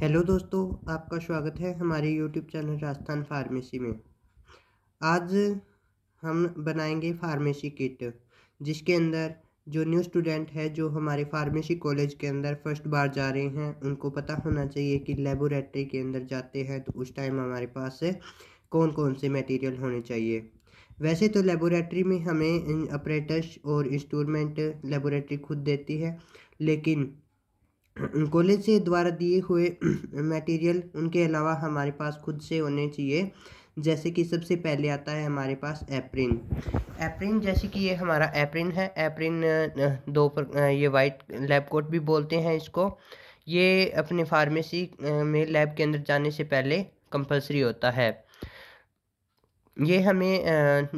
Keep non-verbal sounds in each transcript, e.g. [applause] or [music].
hello दोस्तों आपका स्वागत है हमारे यूट्यूब चैनल राजस्थान फार्मेसी में आज हम बनाएंगे फार्मेसी किट जिसके अंदर जो न्यू स्टूडेंट है जो हमारे फार्मेसी कॉलेज के अंदर फर्स्ट बार जा रहे हैं उनको पता होना चाहिए कि लेबोरेटरी के अंदर जाते हैं तो उस टाइम हमारे पास कौन कौन से मटेरियल होने चाहिए वैसे तो लेबोरेटरी में हमें अप्रेटस और इंस्ट्रूमेंट लेबोरेटरी खुद देती है लेकिन कॉलेज से द्वारा दिए हुए मटेरियल उनके अलावा हमारे पास खुद से होने चाहिए जैसे कि सबसे पहले आता है हमारे पास एप्रिन एप्रिन जैसे कि ये हमारा एप्रिन है एप्रिन दो पर ये वाइट लैब कोट भी बोलते हैं इसको ये अपने फार्मेसी में लैब के अंदर जाने से पहले कंपलसरी होता है ये हमें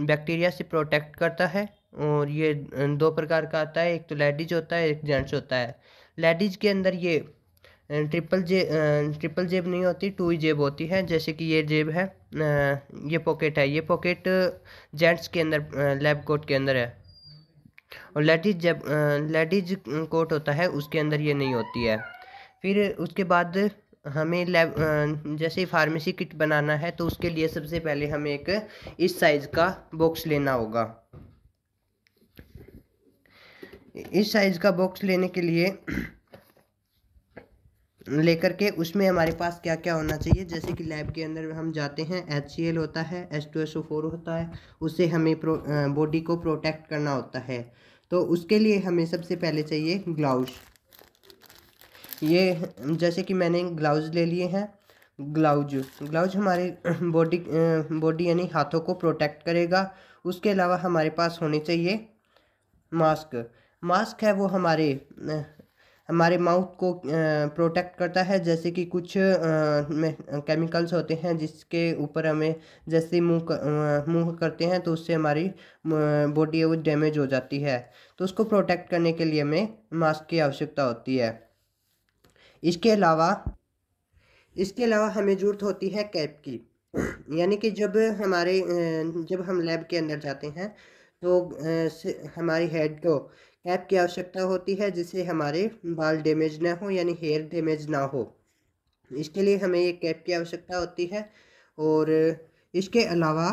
बैक्टीरिया से प्रोटेक्ट करता है और ये दो प्रकार का आता है एक तो लेडीज होता है एक जेंट्स होता है लेडीज के अंदर ये ट्रिपल जे ट्रिपल जेब नहीं होती टू ही जेब होती है जैसे कि ये जेब है ये पॉकेट है ये पॉकेट जेंट्स के अंदर लैब कोट के अंदर है और लेडीज जब लेडीज कोट होता है उसके अंदर ये नहीं होती है फिर उसके बाद हमें लैब जैसे फार्मेसी किट बनाना है तो उसके लिए सबसे पहले हमें एक इस साइज़ का बॉक्स लेना होगा इस साइज़ का बॉक्स लेने के लिए [clears throat] लेकर के उसमें हमारे पास क्या क्या होना चाहिए जैसे कि लैब के अंदर हम जाते हैं एच सी एल होता है H two S O four होता है उससे हमें प्रो बॉडी को प्रोटेक्ट करना होता है तो उसके लिए हमें सबसे पहले चाहिए ग्लाउज ये जैसे कि मैंने ग्लाउज ले लिए हैं ग्लाउज ग्लाउज हमारे बॉडी [clears throat] बॉडी यानी हाथों को प्रोटेक्ट करेगा उसके अलावा हमारे पास होने चाहिए मास्क मास्क है वो हमारे हमारे माउथ को प्रोटेक्ट करता है जैसे कि कुछ केमिकल्स होते हैं जिसके ऊपर हमें जैसे मुंह मुंह करते हैं तो उससे हमारी बॉडी वो डैमेज हो जाती है तो उसको प्रोटेक्ट करने के लिए हमें मास्क की आवश्यकता होती है इसके अलावा इसके अलावा हमें ज़रूरत होती है कैप की यानी कि जब हमारे जब हम लैब के अंदर जाते हैं तो हमारी हेड को ऐप की आवश्यकता होती है जिससे हमारे बाल डैमेज ना हो यानी हेयर डैमेज ना हो इसके लिए हमें एक ऐप की आवश्यकता होती है और इसके अलावा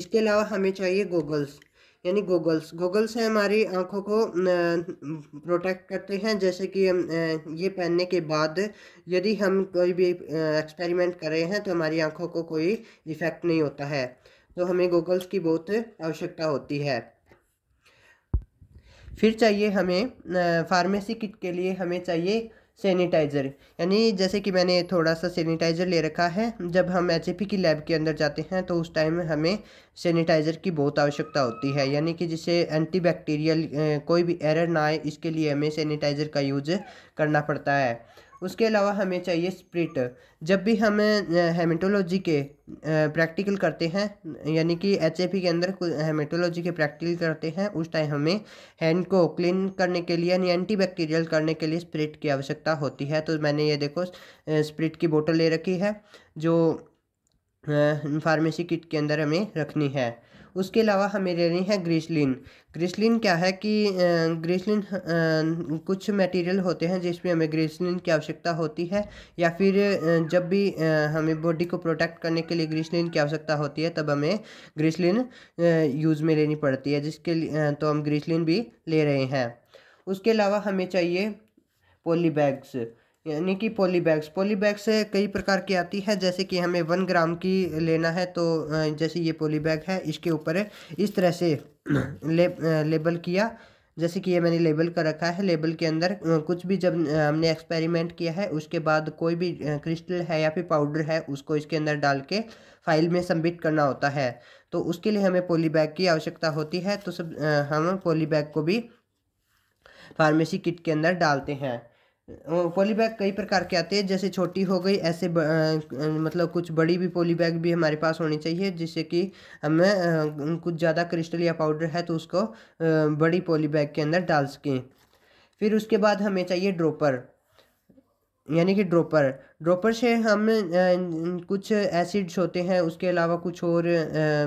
इसके अलावा हमें चाहिए गूगल्स यानी गूगल्स गूगल्स से हमारी आँखों को प्रोटेक्ट करते हैं जैसे कि हम ये पहनने के बाद यदि हम कोई भी एक्सपेरिमेंट कर रहे हैं तो हमारी आँखों को कोई इफ़ेक्ट नहीं होता है तो हमें गूगल्स की बहुत आवश्यकता होती है फिर चाहिए हमें फार्मेसी किट के लिए हमें चाहिए सैनिटाइज़र यानी जैसे कि मैंने थोड़ा सा सैनिटाइज़र ले रखा है जब हम एच की लैब के अंदर जाते हैं तो उस टाइम हमें सैनिटाइज़र की बहुत आवश्यकता होती है यानी कि जिससे एंटीबैक्टीरियल कोई भी एरर ना आए इसके लिए हमें सैनिटाइज़र का यूज करना पड़ता है उसके अलावा हमें चाहिए स्प्रिट जब भी हम हेमेटोलॉजी के प्रैक्टिकल करते हैं यानी कि एच के अंदर हेमेटोलॉजी के प्रैक्टिकल करते हैं उस टाइम हमें हैंड को क्लीन करने के लिए यानी एंटी बैक्टीरियल करने के लिए स्प्रिट की आवश्यकता होती है तो मैंने ये देखो स्प्रिट की बोतल ले रखी है जो फार्मेसी किट के अंदर हमें रखनी है उसके अलावा हमें ले रही है ग्रीसलिन ग्रिसलिन क्या है कि ग्रीसलिन कुछ मटेरियल होते हैं जिसमें हमें ग्रीसलिन की आवश्यकता होती है या फिर जब भी हमें बॉडी को प्रोटेक्ट करने के लिए ग्रीसलिन की आवश्यकता होती है तब हमें ग्रीसलिन यूज़ में लेनी पड़ती है जिसके लिए तो हम ग्रीसलिन भी ले रहे हैं उसके अलावा हमें चाहिए पोली बैग्स यानी कि पॉलीबैग्स पॉलीबैग्स कई प्रकार की आती है जैसे कि हमें वन ग्राम की लेना है तो जैसे ये पॉलीबैग है इसके ऊपर इस तरह से [clears throat] ले, लेबल किया जैसे कि ये मैंने लेबल कर रखा है लेबल के अंदर कुछ भी जब हमने एक्सपेरिमेंट किया है उसके बाद कोई भी क्रिस्टल है या फिर पाउडर है उसको इसके अंदर डाल के फाइल में सबमिट करना होता है तो उसके लिए हमें पॉलीबैग की आवश्यकता होती है तो सब हम पॉलीबैग को भी फार्मेसी किट के अंदर डालते हैं पोली बैग कई प्रकार के आते हैं जैसे छोटी हो गई ऐसे ब, आ, मतलब कुछ बड़ी भी पोली बैग भी हमारे पास होनी चाहिए जिससे कि हमें कुछ ज़्यादा क्रिस्टल या पाउडर है तो उसको आ, बड़ी पोली बैग के अंदर डाल सकें फिर उसके बाद हमें चाहिए ड्रॉपर यानी कि ड्रोपर ड्रोपर से हम कुछ एसिड्स होते हैं उसके अलावा कुछ और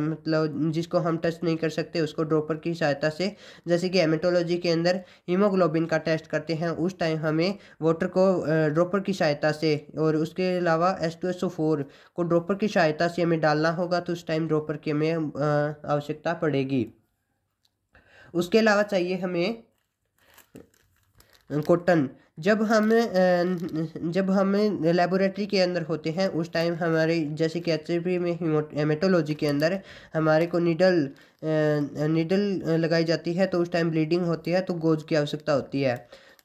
मतलब जिसको हम टच नहीं कर सकते उसको ड्रोपर की सहायता से जैसे कि एमेटोलॉजी के अंदर हीमोग्लोबिन का टेस्ट करते हैं उस टाइम हमें वाटर को ड्रोपर की सहायता से और उसके अलावा S two S O four को ड्रोपर की सहायता से हमें डालना होगा तो उस टाइम ड्रोपर की हमें आवश्यकता पड़ेगी उसके अलावा चाहिए हमें कोटन जब हम जब हम लेबोरेटरी के अंदर होते हैं उस टाइम हमारे जैसे कि एच में हेमेटोलॉजी के अंदर हमारे को निडल निडल लगाई जाती है तो उस टाइम ब्लीडिंग होती है तो गोज की आवश्यकता होती है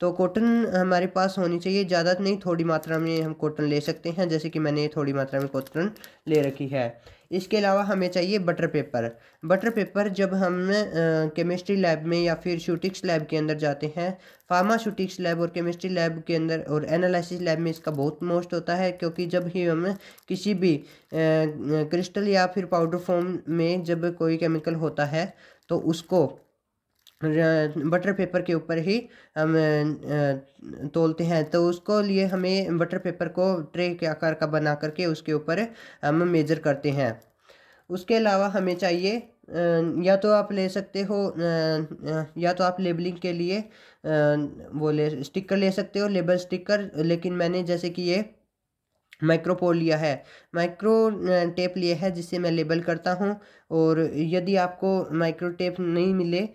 तो कॉटन हमारे पास होनी चाहिए ज़्यादा नहीं थोड़ी मात्रा में हम कॉटन ले सकते हैं जैसे कि मैंने थोड़ी मात्रा में कॉटन ले रखी है इसके अलावा हमें चाहिए बटर पेपर बटर पेपर जब हम केमिस्ट्री लैब में या फिर शूटिक्स लैब के अंदर जाते हैं फार्माशूटिक्स लैब और केमिस्ट्री लैब के अंदर और एनालिसिस लैब में इसका बहुत मोस्ट होता है क्योंकि जब ही हम किसी भी क्रिस्टल या फिर पाउडर फॉर्म में जब कोई केमिकल होता है तो उसको बटर पेपर के ऊपर ही हम तोलते हैं तो उसको लिए हमें बटर पेपर को ट्रे के आकार का बना करके उसके ऊपर हम मेजर करते हैं उसके अलावा हमें चाहिए या तो आप ले सकते हो या तो आप लेबलिंग के लिए वो ले स्टिकर ले सकते हो लेबल स्टिकर लेकिन मैंने जैसे कि ये माइक्रोपोल लिया है माइक्रो टेप लिया है जिससे मैं लेबल करता हूँ और यदि आपको माइक्रो टेप नहीं मिले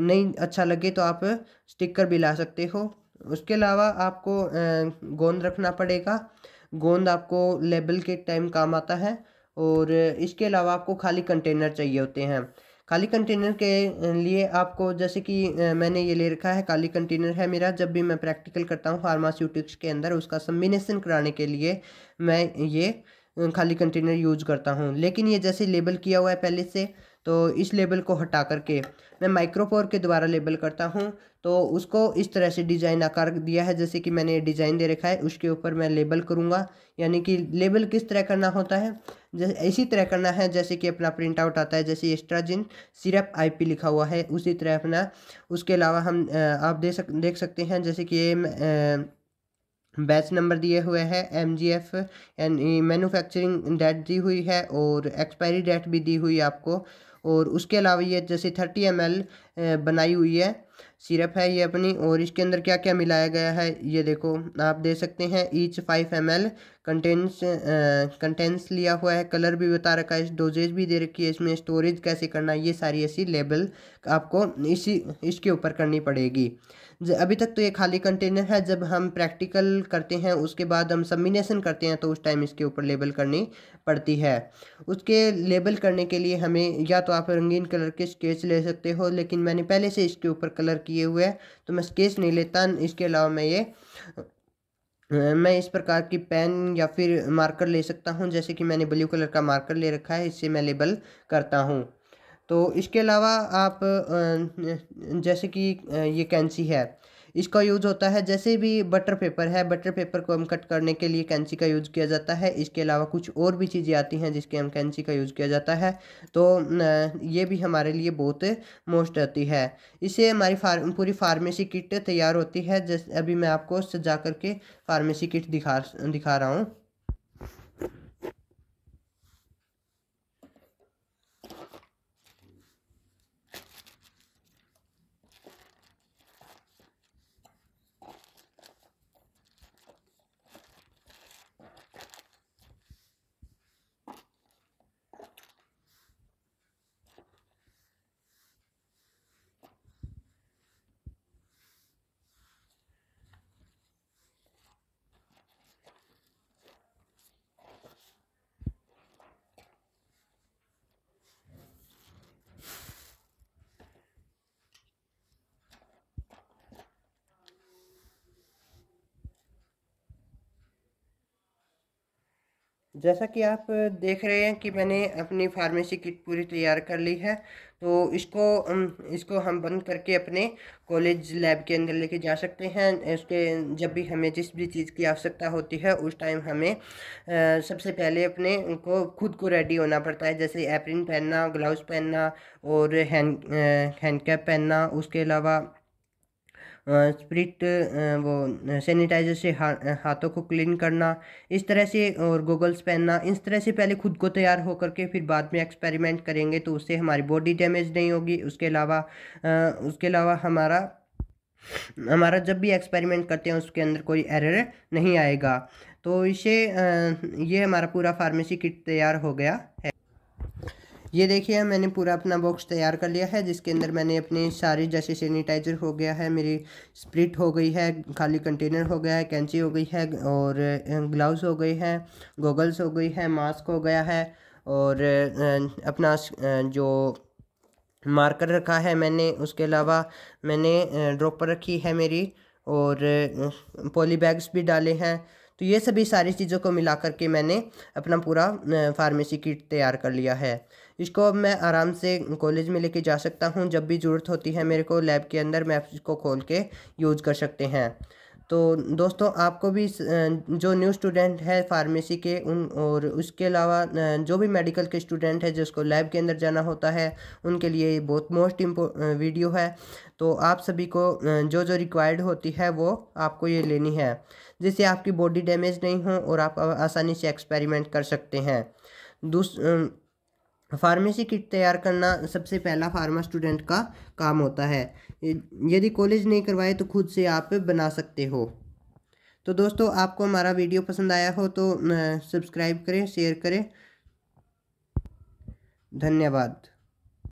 नहीं अच्छा लगे तो आप स्टिकर भी ला सकते हो उसके अलावा आपको गोंद रखना पड़ेगा गोंद आपको लेबल के टाइम काम आता है और इसके अलावा आपको खाली कंटेनर चाहिए होते हैं खाली कंटेनर के लिए आपको जैसे कि मैंने ये ले रखा है खाली कंटेनर है मेरा जब भी मैं प्रैक्टिकल करता हूँ फार्मास्यूटिक्स के अंदर उसका सम्बिनेशन कराने के लिए मैं ये खाली कंटेनर यूज करता हूँ लेकिन ये जैसे लेबल किया हुआ है पहले से तो इस लेबल को हटा करके मैं माइक्रोफोर के द्वारा लेबल करता हूँ तो उसको इस तरह से डिज़ाइन आकार दिया है जैसे कि मैंने डिज़ाइन दे रखा है उसके ऊपर मैं लेबल करूँगा यानी कि लेबल किस तरह करना होता है जैसे इसी तरह करना है जैसे कि अपना प्रिंट आउट आता है जैसे एस्ट्राजिन सिरप आईपी लिखा हुआ है उसी तरह अपना उसके अलावा हम आप दे सक देख सकते हैं जैसे कि ये बैच नंबर दिए हुए हैं M G F and manufacturing date दी हुई है और एक्सपायरी डेट भी दी हुई आपको और उसके अलावा ये जैसे थर्टी एम बनाई हुई है सिरप है ये अपनी और इसके अंदर क्या क्या मिलाया गया है ये देखो आप दे सकते हैं each five M contains contains लिया हुआ है कलर भी बता रखा है डोजेज भी दे रखी है इसमें स्टोरेज कैसे करना है ये सारी ऐसी लेबल आपको इसी इसके ऊपर करनी पड़ेगी अभी तक तो ये खाली कंटेनर है जब हम प्रैक्टिकल करते हैं उसके बाद हम सबमिनेशन करते हैं तो उस टाइम इसके ऊपर लेबल करनी पड़ती है उसके लेबल करने के लिए हमें या तो आप रंगीन कलर के स्केच ले सकते हो लेकिन मैंने पहले से इसके ऊपर कलर किए हुए हैं तो मैं स्केच नहीं लेता इसके अलावा मैं ये मैं इस प्रकार की पेन या फिर मार्कर ले सकता हूँ जैसे कि मैंने ब्लू कलर का मार्कर ले रखा है इससे मैं लेबल करता हूँ तो इसके अलावा आप जैसे कि ये कैंसी है इसका यूज़ होता है जैसे भी बटर पेपर है बटर पेपर को हम कट करने के लिए कैंची का यूज़ किया जाता है इसके अलावा कुछ और भी चीज़ें आती हैं जिसके हम कैंची का यूज़ किया जाता है तो ये भी हमारे लिए बहुत मोस्ट रहती है इससे हमारी फार्म पूरी फार्मेसी किट तैयार होती है जैसे अभी मैं आपको सजा करके फार्मेसी किट दिखा दिखा रहा हूँ जैसा कि आप देख रहे हैं कि मैंने अपनी फार्मेसी किट पूरी तैयार कर ली है तो इसको इसको हम बंद करके अपने कॉलेज लैब के अंदर लेके जा सकते हैं उसके जब भी हमें जिस भी चीज़ की आवश्यकता होती है उस टाइम हमें आ, सबसे पहले अपने को खुद को रेडी होना पड़ता है जैसे एप्रिन पहनना ग्लव्स पहनना और हैंड हैंड कैप पहनना उसके अलावा स्प्रिट वो सैनिटाइजर से हा, हाथों को क्लीन करना इस तरह से और गोगल्स पहनना इस तरह से पहले खुद को तैयार होकर के फिर बाद में एक्सपेरिमेंट करेंगे तो उससे हमारी बॉडी डैमेज नहीं होगी उसके अलावा उसके अलावा हमारा हमारा जब भी एक्सपेरिमेंट करते हैं उसके अंदर कोई एरर नहीं आएगा तो इसे ये हमारा पूरा फार्मेसी किट तैयार हो गया है ये देखिए मैंने पूरा अपना बॉक्स तैयार कर लिया है जिसके अंदर मैंने अपनी सारी जैसे सैनिटाइजर हो गया है मेरी स्प्रिट हो गई है खाली कंटेनर हो गया है कैंची हो गई है और ग्लव्स हो गई हैं गोगल्स हो गई हैं मास्क हो गया है और अपना जो मार्कर रखा है मैंने उसके अलावा मैंने ड्रॉपर रखी है मेरी और पॉली बैग्स भी डाले हैं तो ये सभी सारी चीज़ों को मिला करके मैंने अपना पूरा फार्मेसी किट तैयार कर लिया है इसको अब मैं आराम से कॉलेज में लेके जा सकता हूँ जब भी ज़रूरत होती है मेरे को लैब के अंदर मैं इसको खोल के यूज़ कर सकते हैं तो दोस्तों आपको भी जो न्यू स्टूडेंट है फार्मेसी के उन और उसके अलावा जो भी मेडिकल के स्टूडेंट है जिसको लैब के अंदर जाना होता है उनके लिए बहुत मोस्ट इम्पो वीडियो है तो आप सभी को जो जो रिक्वायर्ड होती है वो आपको ये लेनी है जिससे आपकी बॉडी डैमेज नहीं हो और आप आसानी से एक्सपेरिमेंट कर सकते हैं दूस फार्मेसी किट तैयार करना सबसे पहला फार्मा स्टूडेंट का काम होता है यदि कॉलेज नहीं करवाए तो खुद से आप बना सकते हो तो दोस्तों आपको हमारा वीडियो पसंद आया हो तो सब्सक्राइब करें शेयर करें धन्यवाद